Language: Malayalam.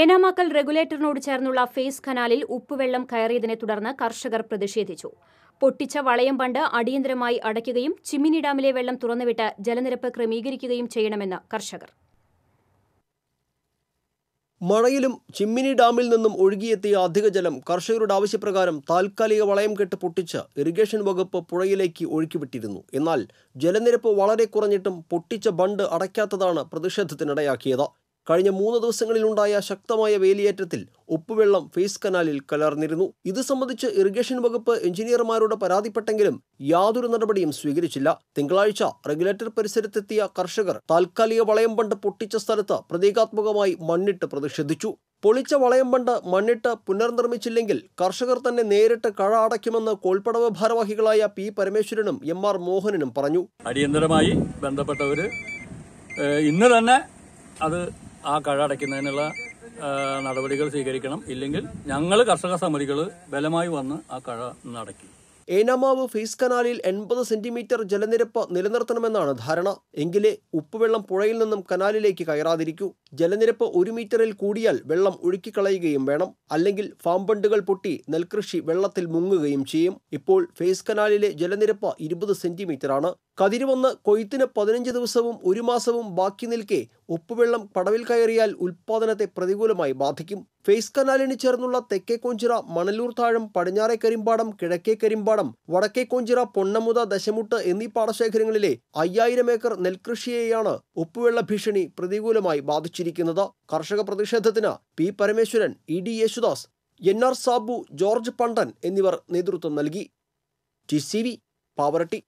ഏനാമാക്കൽ റെഗുലേറ്ററിനോട് ചേർന്നുള്ള ഫേസ് കനാലിൽ ഉപ്പുവെള്ളം കയറിയതിനെ തുടർന്ന് കർഷകർ പ്രതിഷേധിച്ചു പൊട്ടിച്ച വളയം പണ്ട് അടിയന്തരമായി അടയ്ക്കുകയും ചിമ്മിനി ഡാമിലെ വെള്ളം തുറന്നുവിട്ട് ജലനിരപ്പ് ക്രമീകരിക്കുകയും ചെയ്യണമെന്ന് കർഷകർ മഴയിലും ചിമ്മിനി ഡാമിൽ നിന്നും ഒഴുകിയെത്തിയ അധിക ജലം കർഷകരുടെ ആവശ്യപ്രകാരം താൽക്കാലിക വളയം കെട്ട് പൊട്ടിച്ച് ഇറിഗേഷൻ വകുപ്പ് പുഴയിലേക്ക് ഒഴുക്കിവിട്ടിരുന്നു എന്നാൽ ജലനിരപ്പ് വളരെ കുറഞ്ഞിട്ടും പൊട്ടിച്ച ബണ്ട് അടയ്ക്കാത്തതാണ് പ്രതിഷേധത്തിനിടയാക്കിയത് കഴിഞ്ഞ മൂന്ന് ദിവസങ്ങളിലുണ്ടായ ശക്തമായ വേലിയേറ്റത്തിൽ ഉപ്പുവെള്ളം ഫേസ് കനാലിൽ കലർന്നിരുന്നു ഇത് സംബന്ധിച്ച് ഇറിഗേഷൻ വകുപ്പ് എഞ്ചിനീയർമാരോട് പരാതിപ്പെട്ടെങ്കിലും യാതൊരു നടപടിയും സ്വീകരിച്ചില്ല തിങ്കളാഴ്ച റെഗുലേറ്റർ പരിസരത്തെത്തിയ കർഷകർ താൽക്കാലിക വളയം ബണ്ട് പൊട്ടിച്ച സ്ഥലത്ത് പ്രതീകാത്മകമായി മണ്ണിട്ട് പ്രതിഷേധിച്ചു പൊളിച്ച വളയം ബണ്ട് മണ്ണിട്ട് പുനർനിർമ്മിച്ചില്ലെങ്കിൽ കർഷകർ തന്നെ നേരിട്ട് കഴ അടയ്ക്കുമെന്ന് കോൾപ്പടവ് ഭാരവാഹികളായ പി പരമേശ്വരനും എം ആർ മോഹനനും പറഞ്ഞു അടിയന്തരമായി ബന്ധപ്പെട്ടവര് ഇന്ന് തന്നെ അത് ആ കഴ അടയ്ക്കുന്നതിനുള്ള നടപടികൾ സ്വീകരിക്കണം ഇല്ലെങ്കിൽ ഞങ്ങൾ കർഷക സമിതികൾ ബലമായി വന്ന് ആ കഴ നടക്കി ഏനാമാവ് ഫീസ് കനാലിൽ എൺപത് സെന്റിമീറ്റർ ജലനിരപ്പ് നിലനിർത്തണമെന്നാണ് ധാരണ എങ്കിലേ ഉപ്പുവെള്ളം പുഴയിൽ നിന്നും കനാലിലേക്ക് കയറാതിരിക്കൂ ജലനിരപ്പ് ഒരു മീറ്ററിൽ കൂടിയാൽ വെള്ളം ഒഴുക്കിക്കളയുകയും വേണം അല്ലെങ്കിൽ ഫാംബണ്ടുകൾ പൊട്ടി നെൽകൃഷി വെള്ളത്തിൽ മുങ്ങുകയും ചെയ്യും ഇപ്പോൾ ഫേസ് കനാലിലെ ജലനിരപ്പ് ഇരുപത് സെന്റിമീറ്ററാണ് കതിരുവന്ന് കൊയ്ത്തിന് പതിനഞ്ച് ദിവസവും ഒരു മാസവും ബാക്കി നിൽക്കെ ഉപ്പുവെള്ളം പടവിൽ കയറിയാൽ ഉൽപാദനത്തെ പ്രതികൂലമായി ബാധിക്കും ഫേസ് കനാലിന് ചേർന്നുള്ള തെക്കേ കോഞ്ചിറ മണലൂർ താഴം പടിഞ്ഞാറെ കരിമ്പാടം കിഴക്കേ കരിമ്പാടം വടക്കേ കോഞ്ചിറ പൊണ്ണമുത ദശമുട്ട് എന്നീ പാടശേഖരങ്ങളിലെ അയ്യായിരം ഏക്കർ നെൽകൃഷിയെയാണ് ഉപ്പുവെള്ള ഭീഷണി പ്രതികൂലമായി ബാധിച്ചത് അറിയിച്ചിരിക്കുന്നത് കർഷക പ്രതിഷേധത്തിന് P Parameswaran E D Yesudas N R Sabu George Pandan എന്നിവർ നേതൃത്വം നൽകി ടി സി വി പാവരട്ടി